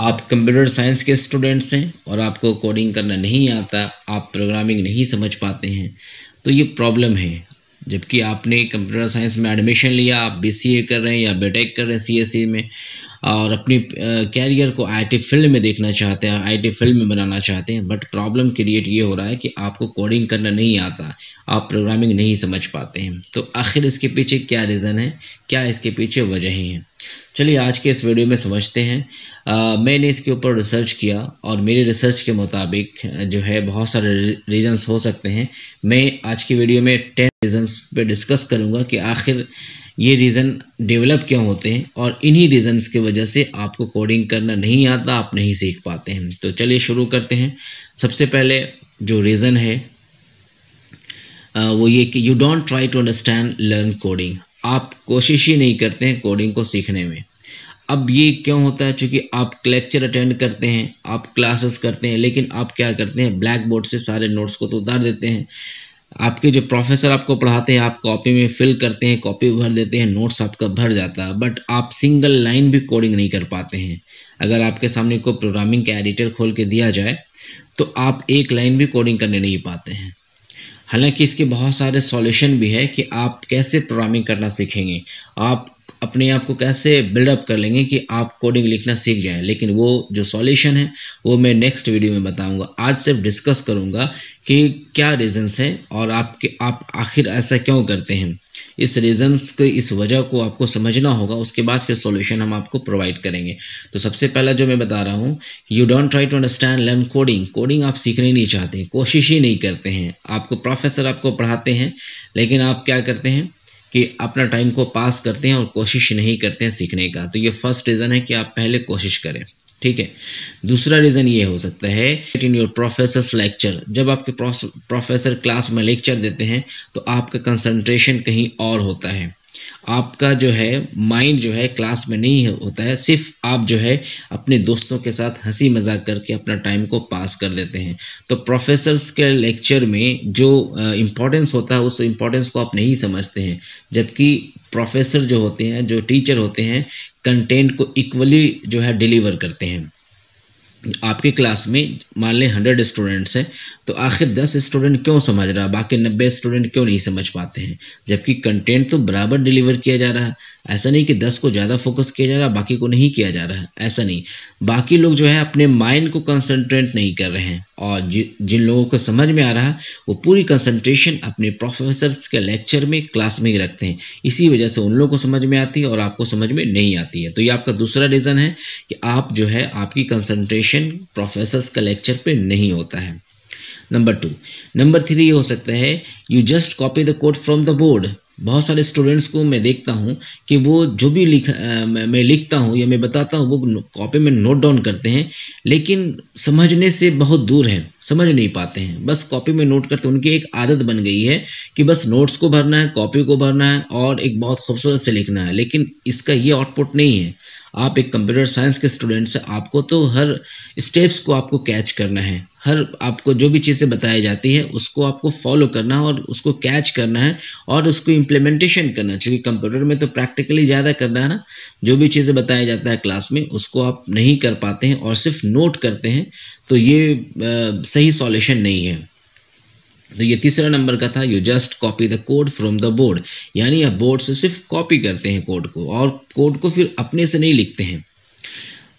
आप computer science के students हैं और आपको कोडिंग करना नहीं आता आप प्रोग्रामिंग नहीं समझ पाते हैं तो ये प्रॉब्लम है जबकि आपने कंप्यूटर साइंस में एडमिशन लिया आप बीसीए कर रहे हैं या बीटेक कर रहे हैं सी e में और अपनी कैरियर को आईटी फील्ड में देखना चाहते हैं आईटी फील्ड में बनाना चाहते हैं बट प्रॉब्लम क्रिएट ये हो रहा है कि आपको कोडिंग करना नहीं आता आप प्रोग्रामिंग नहीं समझ पाते हैं तो आखिर इसके पीछे क्या रीज़न है क्या इसके पीछे वजहें हैं चलिए आज के इस वीडियो में समझते हैं आ, मैंने इसके ऊपर रिसर्च किया और मेरे रिसर्च के मुताबिक जो है बहुत सारे रीजंस हो सकते हैं मैं आज की वीडियो में टेन रीजंस पे डिस्कस करूँगा कि आखिर ये रीज़न डेवलप क्यों होते हैं और इन्हीं रीज़न्स के वजह से आपको कोडिंग करना नहीं आता आप नहीं सीख पाते हैं तो चलिए शुरू करते हैं सबसे पहले जो रीज़न है वो ये कि you don't try to understand learn coding आप कोशिश ही नहीं करते हैं कोडिंग को सीखने में अब ये क्यों होता है चूँकि आप लेक्चर अटेंड करते हैं आप क्लासेस करते हैं लेकिन आप क्या करते हैं ब्लैक बोर्ड से सारे नोट्स को तो उतार देते हैं आपके जो प्रोफेसर आपको पढ़ाते हैं आप कॉपी में फिल करते हैं कॉपी भर देते हैं नोट्स आपका भर जाता है बट आप सिंगल लाइन भी कोडिंग नहीं कर पाते हैं अगर आपके सामने कोई प्रोग्रामिंग का एडिटर खोल के दिया जाए तो आप एक लाइन भी कोडिंग करने नहीं पाते हैं हालांकि इसके बहुत सारे सॉल्यूशन भी है कि आप कैसे प्रोग्रामिंग करना सीखेंगे आप अपने आप को कैसे बिल्डअप कर लेंगे कि आप कोडिंग लिखना सीख जाए लेकिन वो जो सॉल्यूशन है वो मैं नेक्स्ट वीडियो में बताऊंगा आज सिर्फ डिस्कस करूंगा कि क्या रीजंस हैं और आपके आप आखिर ऐसा क्यों करते हैं इस रीजन्स के इस वजह को आपको समझना होगा उसके बाद फिर सॉल्यूशन हम आपको प्रोवाइड करेंगे तो सबसे पहला जो मैं बता रहा हूँ you don't try to understand learn coding coding आप सीखने नहीं चाहते कोशिश ही नहीं करते हैं आपको प्रोफेसर आपको पढ़ाते हैं लेकिन आप क्या करते हैं कि अपना टाइम को पास करते हैं और कोशिश नहीं करते हैं सीखने का तो ये फर्स्ट रीज़न है कि आप पहले कोशिश करें ठीक है दूसरा रीज़न ये हो सकता है इन योर प्रोफेसर्स लेक्चर जब आपके प्रोफेसर क्लास में लेक्चर देते हैं तो आपका कंसंट्रेशन कहीं और होता है आपका जो है माइंड जो है क्लास में नहीं होता है सिर्फ आप जो है अपने दोस्तों के साथ हंसी मजाक करके अपना टाइम को पास कर देते हैं तो प्रोफेसर्स के लेक्चर में जो इम्पोर्टेंस होता है उस इम्पोर्टेंस को आप नहीं समझते हैं जबकि प्रोफेसर जो होते हैं जो टीचर होते हैं कंटेंट को इक्वली जो है डिलीवर करते हैं आपके क्लास में मान लें हंड्रेड स्टूडेंट्स हैं तो आखिर दस स्टूडेंट क्यों समझ रहा बाकी नब्बे स्टूडेंट क्यों नहीं समझ पाते हैं जबकि कंटेंट तो बराबर डिलीवर किया जा रहा है ऐसा नहीं कि दस को ज़्यादा फोकस किया जा रहा बाकी को नहीं किया जा रहा है ऐसा नहीं बाकी लोग जो है अपने माइंड को कंसंट्रेट नहीं कर रहे हैं और जि, जिन लोगों को समझ में आ रहा है वो पूरी कंसंट्रेशन अपने प्रोफेसर्स के लेक्चर में क्लास में ही रखते हैं इसी वजह से उन लोगों को समझ में आती है और आपको समझ में नहीं आती है तो ये आपका दूसरा रीज़न है कि आप जो है आपकी कंसनट्रेशन प्रोफेसर्स का लेक्चर पर नहीं होता है नंबर टू नंबर थ्री ये हो सकता है you just copy the code from the board बहुत सारे स्टूडेंट्स को मैं देखता हूँ कि वो जो भी लिख आ, मैं लिखता हूँ या मैं बताता हूँ वो कॉपी में नोट डाउन करते हैं लेकिन समझने से बहुत दूर है समझ नहीं पाते हैं बस कॉपी में नोट करते उनकी एक आदत बन गई है कि बस नोट्स को भरना है कॉपी को भरना है और एक बहुत खूबसूरत से लिखना है लेकिन इसका ये आउटपुट नहीं है आप एक कंप्यूटर साइंस के स्टूडेंट से आपको तो हर स्टेप्स को आपको कैच करना है हर आपको जो भी चीज़ें बताई जाती है उसको आपको फॉलो करना है और उसको कैच करना है और उसको इम्प्लीमेंटेशन करना है क्योंकि कंप्यूटर में तो प्रैक्टिकली ज़्यादा करना है ना जो भी चीज़ें बताया जाता है क्लास में उसको आप नहीं कर पाते हैं और सिर्फ नोट करते हैं तो ये आ, सही सॉल्यूशन नहीं है तो ये तीसरा नंबर का था you just copy the code from the board यानी आप बोर्ड से सिर्फ कॉपी करते हैं कोड को और कोड को फिर अपने से नहीं लिखते हैं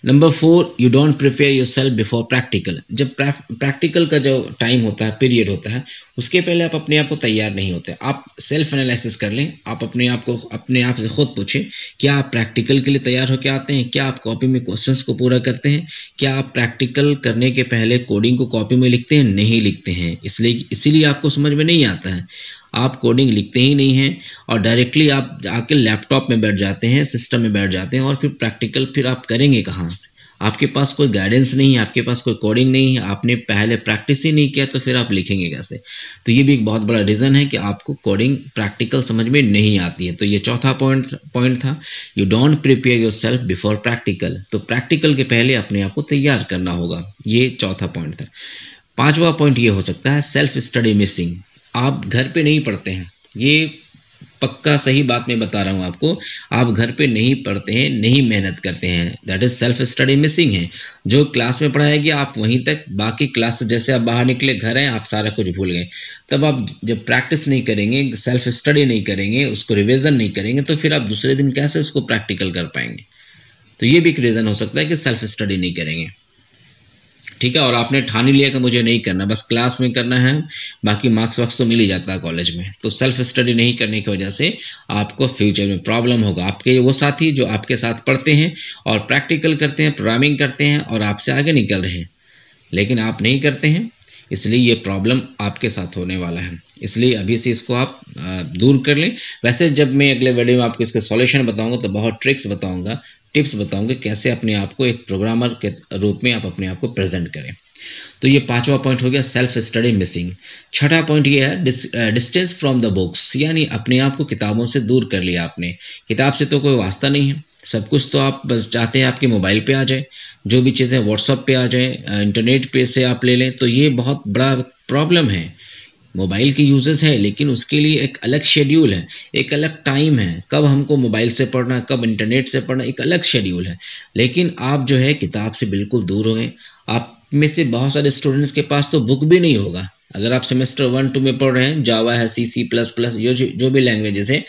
number four you don't prepare yourself before practical जब प्रैक्टिकल का जो टाइम होता है पीरियड होता है उसके पहले आप अपने आप को तैयार नहीं होते आप सेल्फ एनालिसिस कर लें आप अपने आप को अपने आप से खुद पूछें क्या आप प्रैक्टिकल के लिए तैयार होकर आते हैं क्या आप कॉपी में क्वेश्चंस को पूरा करते हैं क्या आप प्रैक्टिकल करने के पहले कोडिंग को कॉपी में लिखते हैं नहीं लिखते हैं इसलिए इसीलिए आपको समझ में नहीं आता है आप कोडिंग लिखते ही नहीं हैं और डायरेक्टली आप आके लैपटॉप में बैठ जाते हैं सिस्टम में बैठ जाते हैं और फिर प्रैक्टिकल फिर आप करेंगे कहाँ से आपके पास कोई गाइडेंस नहीं है आपके पास कोई कोडिंग नहीं है आपने पहले प्रैक्टिस ही नहीं किया तो फिर आप लिखेंगे कैसे तो ये भी एक बहुत बड़ा रीज़न है कि आपको कोडिंग प्रैक्टिकल समझ में नहीं आती है तो ये चौथा पॉइंट पॉइंट था you don't prepare yourself before practical तो प्रैक्टिकल के पहले अपने आप को तैयार करना होगा ये चौथा पॉइंट था पाँचवा पॉइंट ये हो सकता है सेल्फ स्टडी मिसिंग आप घर पे नहीं पढ़ते हैं ये पक्का सही बात मैं बता रहा हूँ आपको आप घर पे नहीं पढ़ते हैं नहीं मेहनत करते हैं that is self study missing है जो क्लास में पढ़ाया गया आप वहीं तक बाकी क्लास जैसे आप बाहर निकले घर हैं आप सारा कुछ भूल गए तब आप जब प्रैक्टिस नहीं करेंगे सेल्फ स्टडी नहीं करेंगे उसको रिविज़न नहीं करेंगे तो फिर आप दूसरे दिन कैसे उसको प्रैक्टिकल कर पाएंगे तो ये भी एक रीज़न हो सकता है कि सेल्फ स्टडी नहीं करेंगे ठीक है और आपने ठानी लिया कि मुझे नहीं करना बस क्लास में करना है बाकी मार्क्स वर्क्स तो मिल ही जाता है कॉलेज में तो सेल्फ स्टडी नहीं करने की वजह से आपको फ्यूचर में प्रॉब्लम होगा आपके वो साथी जो आपके साथ पढ़ते हैं और प्रैक्टिकल करते हैं प्रोग्रामिंग करते हैं और आपसे आगे निकल रहे हैं लेकिन आप नहीं करते हैं इसलिए ये प्रॉब्लम आपके साथ होने वाला है इसलिए अभी से इसको आप दूर कर लें वैसे जब मैं अगले वीडियो में आपको इसके सॉल्यूशन बताऊंगा तो बहुत ट्रिक्स बताऊंगा टिप्स बताऊंगा कैसे अपने आप को एक प्रोग्रामर के रूप में आप अपने आप को प्रेजेंट करें तो ये पांचवा पॉइंट हो गया सेल्फ स्टडी मिसिंग छठा पॉइंट ये है डिस्टेंस फ्रॉम द बुक्स यानी अपने आप को किताबों से दूर कर लिया आपने किताब से तो कोई वास्ता नहीं है सब कुछ तो आप बस चाहते हैं आपके मोबाइल पे आ जाए जो भी चीज़ें व्हाट्सअप पे आ जाए इंटरनेट पे से आप ले लें तो ये बहुत बड़ा प्रॉब्लम है मोबाइल के यूजेस है लेकिन उसके लिए एक अलग शेड्यूल है एक अलग टाइम है कब हमको मोबाइल से पढ़ना कब इंटरनेट से पढ़ना एक अलग शेड्यूल है लेकिन आप जो है किताब से बिल्कुल दूर हो गए आप में से बहुत सारे स्टूडेंट्स के पास तो बुक भी नहीं होगा अगर आप सेमेस्टर वन टू में पढ़ रहे हैं जावा है सी सी प्लस प्लस जो जो भी लैंग्वेजेस है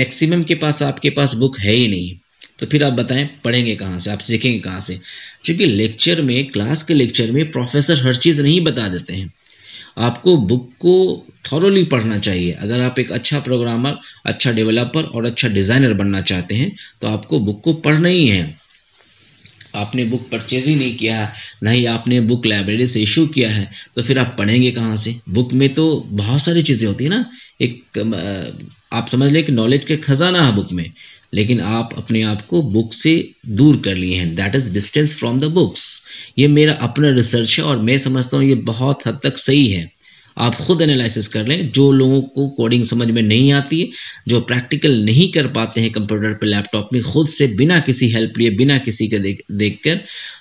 मैक्सिमम के पास आपके पास बुक है ही नहीं तो फिर आप बताएं पढ़ेंगे कहाँ से आप सीखेंगे कहाँ से क्योंकि लेक्चर में क्लास के लेक्चर में प्रोफेसर हर चीज़ नहीं बता देते हैं आपको बुक को थॉरली पढ़ना चाहिए अगर आप एक अच्छा प्रोग्रामर अच्छा डेवलपर और अच्छा डिज़ाइनर बनना चाहते हैं तो आपको बुक को पढ़ना ही है आपने बुक परचेज ही नहीं किया है ना ही आपने बुक लाइब्रेरी से इशू किया है तो फिर आप पढ़ेंगे कहाँ से बुक में तो बहुत सारी चीज़ें होती हैं ना एक आप समझ लें कि नॉलेज के खजाना है बुक में लेकिन आप अपने आप को बुक से दूर कर लिए हैं that is distance from the books ये मेरा अपना रिसर्च है और मैं समझता हूँ ये बहुत हद तक सही है आप खुद एनालिसिस कर लें जो लोगों को कोडिंग समझ में नहीं आती है जो प्रैक्टिकल नहीं कर पाते हैं कंप्यूटर पर लैपटॉप में खुद से बिना किसी हेल्प लिए बिना किसी के देख देख कर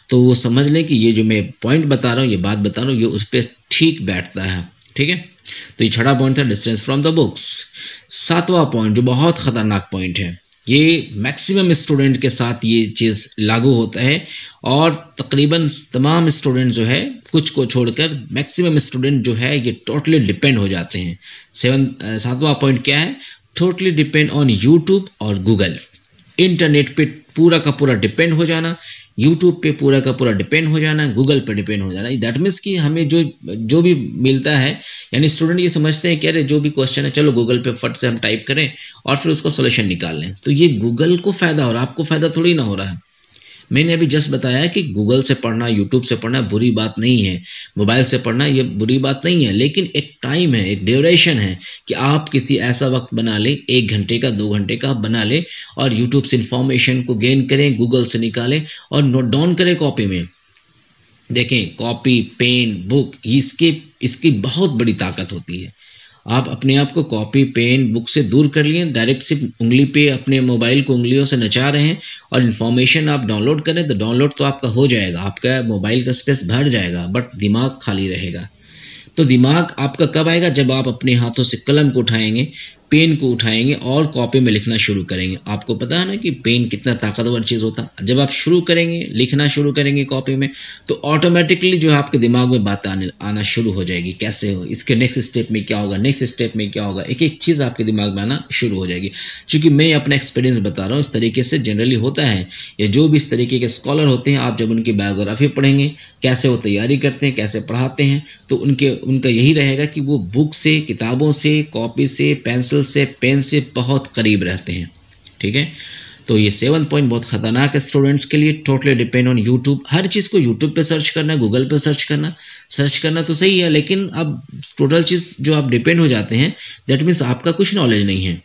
तो वो समझ लें कि ये जो मैं पॉइंट बता रहा हूँ ये बात बता रहा हूँ ये उस पर ठीक बैठता है ठीक है तो ये छठा पॉइंट था डिस्टेंस फ्रॉम द बुक्स सातवां पॉइंट जो बहुत ख़तरनाक पॉइंट है ये मैक्सिमम स्टूडेंट के साथ ये चीज़ लागू होता है और तकरीबन तमाम स्टूडेंट जो है कुछ को छोड़कर मैक्सिमम स्टूडेंट जो है ये टोटली डिपेंड हो जाते हैं सेवन सातवां पॉइंट क्या है टोटली डिपेंड ऑन यूट्यूब और गूगल इंटरनेट पे पूरा का पूरा डिपेंड हो जाना यूट्यूब पे पूरा का पूरा डिपेंड हो जाना गूगल पे डिपेंड हो जाना दैट मीन्स कि हमें जो जो भी मिलता है यानी स्टूडेंट ये समझते हैं कि अरे जो भी क्वेश्चन है चलो गूगल पे फट से हम टाइप करें और फिर उसका सोल्यूशन निकाल लें तो ये गूगल को फ़ायदा हो रहा है आपको फ़ायदा थोड़ी ना हो रहा है मैंने अभी जस्ट बताया कि गूगल से पढ़ना यूट्यूब से पढ़ना बुरी बात नहीं है मोबाइल से पढ़ना ये बुरी बात नहीं है लेकिन एक टाइम है एक ड्यूरेशन है कि आप किसी ऐसा वक्त बना लें एक घंटे का दो घंटे का आप बना लें और यूट्यूब से इंफॉर्मेशन को गेन करें गूगल से निकालें और नोट डाउन करें कॉपी में देखें कॉपी पेन बुक इसके इसकी बहुत बड़ी ताकत होती है आप अपने आप को कॉपी पेन बुक से दूर कर लिए डायरेक्ट सिर्फ उंगली पे अपने मोबाइल को उंगलियों से नचा रहे हैं और इन्फॉर्मेशन आप डाउनलोड करें तो डाउनलोड तो आपका हो जाएगा आपका मोबाइल का स्पेस भर जाएगा बट दिमाग खाली रहेगा तो दिमाग आपका कब आएगा जब आप अपने हाथों से कलम को उठाएंगे पेन को उठाएंगे और कॉपी में लिखना शुरू करेंगे आपको पता है ना कि पेन कितना ताकतवर चीज़ होता है जब आप शुरू करेंगे लिखना शुरू करेंगे कॉपी में तो ऑटोमेटिकली जो है आपके दिमाग में बात आने आना शुरू हो जाएगी कैसे हो इसके नेक्स्ट स्टेप में क्या होगा नेक्स्ट स्टेप में क्या होगा एक एक चीज़ आपके दिमाग में आना शुरू हो जाएगी चूँकि मैं अपना एक्सपीरियंस बता रहा हूँ इस तरीके से जनरली होता है या जो भी इस तरीके के स्कॉलर होते हैं आप जब उनकी बायोग्राफी पढ़ेंगे कैसे वो तैयारी करते हैं कैसे पढ़ाते हैं तो उनके उनका यही रहेगा कि वो बुक से किताबों से कॉपी से पेंसिल पेंसिल से पेन से बहुत करीब रहते हैं ठीक है तो ये सेवन पॉइंट बहुत ख़तरनाक है स्टूडेंट्स के लिए टोटली डिपेंड ऑन यूट्यूब हर चीज़ को यूट्यूब पे सर्च करना गूगल पे सर्च करना सर्च करना तो सही है लेकिन अब टोटल चीज़ जो आप डिपेंड हो जाते हैं दैट मीन्स आपका कुछ नॉलेज नहीं है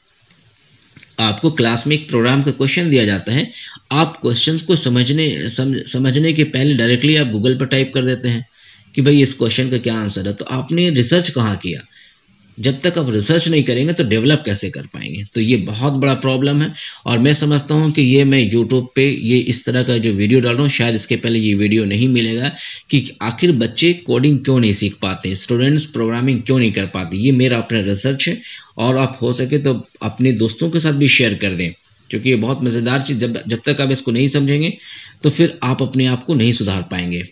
आपको क्लास में एक प्रोग्राम का क्वेश्चन दिया जाता है आप क्वेश्चन को समझने सम, समझने के पहले डायरेक्टली आप गूगल पर टाइप कर देते हैं कि भाई इस क्वेश्चन का क्या आंसर है तो आपने रिसर्च कहाँ किया जब तक आप रिसर्च नहीं करेंगे तो डेवलप कैसे कर पाएंगे तो ये बहुत बड़ा प्रॉब्लम है और मैं समझता हूँ कि ये मैं यूट्यूब पे ये इस तरह का जो वीडियो डाल रहा हूँ शायद इसके पहले ये वीडियो नहीं मिलेगा कि आखिर बच्चे कोडिंग क्यों नहीं सीख पाते स्टूडेंट्स प्रोग्रामिंग क्यों नहीं कर पाते ये मेरा अपना रिसर्च है और आप हो सके तो अपने दोस्तों के साथ भी शेयर कर दें क्योंकि ये बहुत मज़ेदार चीज़ जब जब तक आप इसको नहीं समझेंगे तो फिर आप अपने आप को नहीं सुधार पाएंगे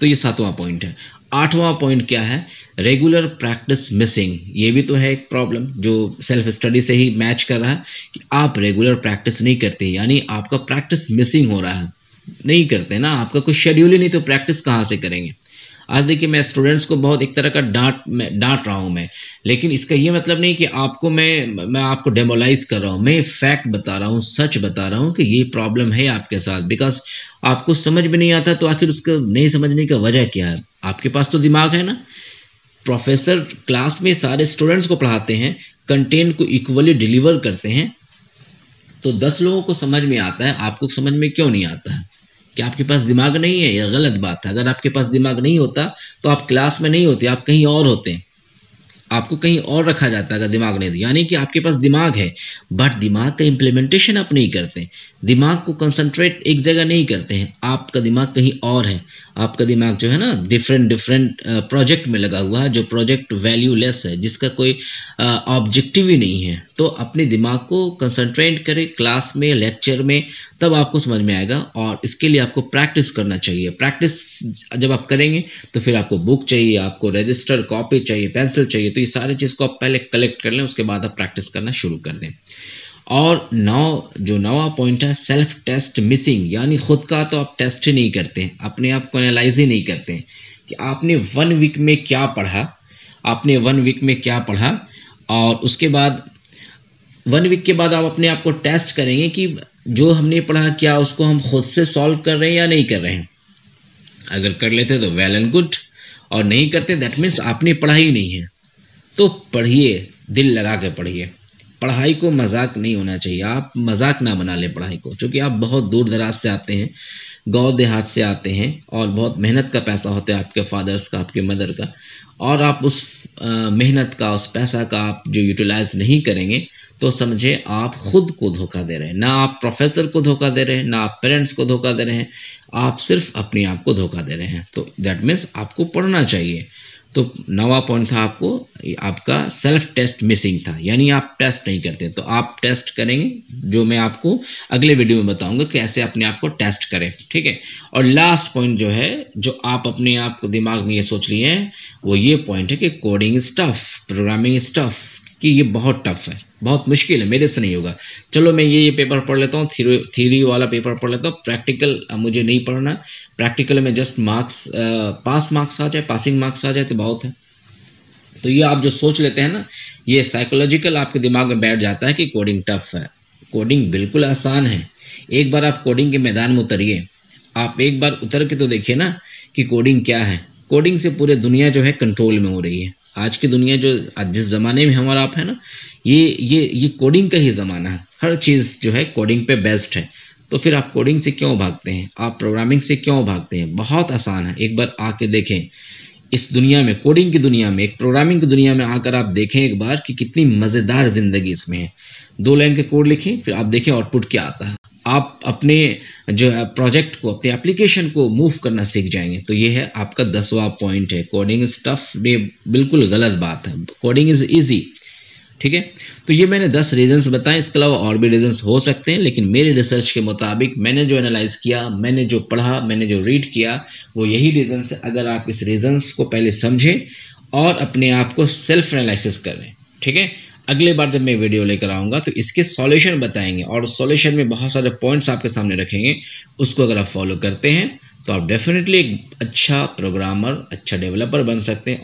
तो ये सातवां पॉइंट है आठवां पॉइंट क्या है रेगुलर प्रैक्टिस मिसिंग ये भी तो है एक प्रॉब्लम जो सेल्फ स्टडी से ही मैच कर रहा है कि आप रेगुलर प्रैक्टिस नहीं करते यानी आपका प्रैक्टिस मिसिंग हो रहा है नहीं करते ना आपका कोई शेड्यूल ही नहीं तो प्रैक्टिस कहाँ से करेंगे आज देखिए मैं स्टूडेंट्स को बहुत एक तरह का डांट मैं डांट रहा हूँ मैं लेकिन इसका ये मतलब नहीं कि आपको मैं मैं आपको डेमोलाइज कर रहा हूँ मैं फैक्ट बता रहा हूँ सच बता रहा हूँ कि ये प्रॉब्लम है आपके साथ बिकॉज आपको समझ में नहीं आता तो आखिर उसको नहीं समझने का वजह क्या है आपके पास तो दिमाग है ना प्रोफेसर क्लास में सारे स्टूडेंट्स को पढ़ाते हैं कंटेंट को इक्वली डिलीवर करते हैं तो दस लोगों को समझ में आता है आपको समझ में क्यों नहीं आता है कि आपके पास दिमाग नहीं है यह गलत बात है अगर आपके पास दिमाग नहीं होता तो आप क्लास में नहीं होते आप कहीं और होते हैं आपको कहीं और रखा जाता है अगर दिमाग नहीं यानी कि आपके पास दिमाग है बट दिमाग का इम्प्लीमेंटेशन आप नहीं करते दिमाग को कंसंट्रेट एक जगह नहीं करते हैं आपका दिमाग कहीं और है आपका दिमाग जो है ना डिफरेंट डिफरेंट प्रोजेक्ट में लगा हुआ है जो प्रोजेक्ट वैल्यूलेस है जिसका कोई ऑब्जेक्टिव ही नहीं है तो अपने दिमाग को कंसंट्रेट करें क्लास में लेक्चर में तब आपको समझ में आएगा और इसके लिए आपको प्रैक्टिस करना चाहिए प्रैक्टिस जब आप करेंगे तो फिर आपको बुक चाहिए आपको रजिस्टर कॉपी चाहिए पेंसिल चाहिए तो ये सारी चीज़ को आप पहले कलेक्ट कर लें उसके बाद आप प्रैक्टिस करना शुरू कर दें और नौ जो नवा पॉइंट है सेल्फ टेस्ट मिसिंग यानी खुद का तो आप टेस्ट ही नहीं करते अपने आप को एनालाइज ही नहीं करते हैं कि आपने वन वीक में क्या पढ़ा आपने वन वीक में क्या पढ़ा और उसके बाद वन वीक के बाद आप अपने आप को टेस्ट करेंगे कि जो हमने पढ़ा क्या उसको हम खुद से सॉल्व कर रहे हैं या नहीं कर रहे हैं अगर कर लेते तो वेल एंड गुड और नहीं करते दैट मीन्स आपने पढ़ा ही नहीं है तो पढ़िए दिल लगा के पढ़िए पढ़ाई को मजाक नहीं होना चाहिए आप मजाक ना बना लें पढ़ाई को क्योंकि आप बहुत दूर दराज से आते हैं गाँव देहात से आते हैं और बहुत मेहनत का पैसा होता है आपके फादर्स का आपके मदर का और आप उस मेहनत का उस पैसा का आप जो यूटिलाइज नहीं करेंगे तो समझे आप खुद को धोखा दे रहे हैं ना आप प्रोफेसर को धोखा दे रहे हैं ना आप पेरेंट्स को धोखा दे रहे हैं आप सिर्फ अपने आप को धोखा दे रहे हैं तो दैट मीन्स आपको पढ़ना चाहिए तो नवा पॉइंट था आपको आपका सेल्फ टेस्ट मिसिंग था यानी आप टेस्ट नहीं करते तो आप टेस्ट करेंगे जो मैं आपको अगले वीडियो में बताऊंगा कैसे अपने आप को टेस्ट करें ठीक है और लास्ट पॉइंट जो है जो आप अपने आप को दिमाग में ये सोच लिए हैं वो ये पॉइंट है कि कोडिंग स्टफ प्रोग्रामिंग स्टफ कि ये बहुत टफ है बहुत मुश्किल है मेरे से नहीं होगा चलो मैं ये ये पेपर पढ़ लेता हूँ थ्योरी वाला पेपर पढ़ लेता हूँ प्रैक्टिकल मुझे नहीं पढ़ना प्रैक्टिकल में जस्ट मार्क्स पास मार्क्स आ जाए पासिंग मार्क्स आ जाए तो बहुत है तो ये आप जो सोच लेते हैं ना ये साइकोलॉजिकल आपके दिमाग में बैठ जाता है कि कोडिंग टफ है कोडिंग बिल्कुल आसान है एक बार आप कोडिंग के मैदान में उतरिए आप एक बार उतर के तो देखिए ना कि कोडिंग क्या है कोडिंग से पूरे दुनिया जो है कंट्रोल में हो रही है आज की दुनिया जो आज जिस ज़माने में हमारा आप है ना ये ये ये कोडिंग का ही ज़माना है हर चीज़ जो है कोडिंग पे बेस्ट है तो फिर आप कोडिंग से क्यों भागते हैं आप प्रोग्रामिंग से क्यों भागते हैं बहुत आसान है एक बार आके देखें इस दुनिया में कोडिंग की दुनिया में एक प्रोग्रामिंग की दुनिया में आकर आप देखें एक बार कि कितनी मज़ेदार ज़िंदगी इसमें है दो लाइन के कोड लिखें फिर आप देखें आउटपुट क्या आता है आप अपने जो है प्रोजेक्ट को अपने एप्लीकेशन को मूव करना सीख जाएंगे तो ये है आपका दसवा पॉइंट है कोडिंग इज टफ ये बिल्कुल गलत बात है कोडिंग इज ईजी ठीक है तो ये मैंने दस रीजंस बताए इसके अलावा और भी रीजंस हो सकते हैं लेकिन मेरे रिसर्च के मुताबिक मैंने जो एनालाइज किया मैंने जो पढ़ा मैंने जो रीड किया वो यही रीजन्स है अगर आप इस रीजन्स को पहले समझें और अपने आप को सेल्फ एनालिसिस करें ठीक है अगले बार जब मैं वीडियो लेकर आऊँगा तो इसके सॉल्यूशन बताएंगे और सॉल्यूशन में बहुत सारे पॉइंट्स आपके सामने रखेंगे उसको अगर आप फॉलो करते हैं तो आप डेफिनेटली एक अच्छा प्रोग्रामर अच्छा डेवलपर बन सकते हैं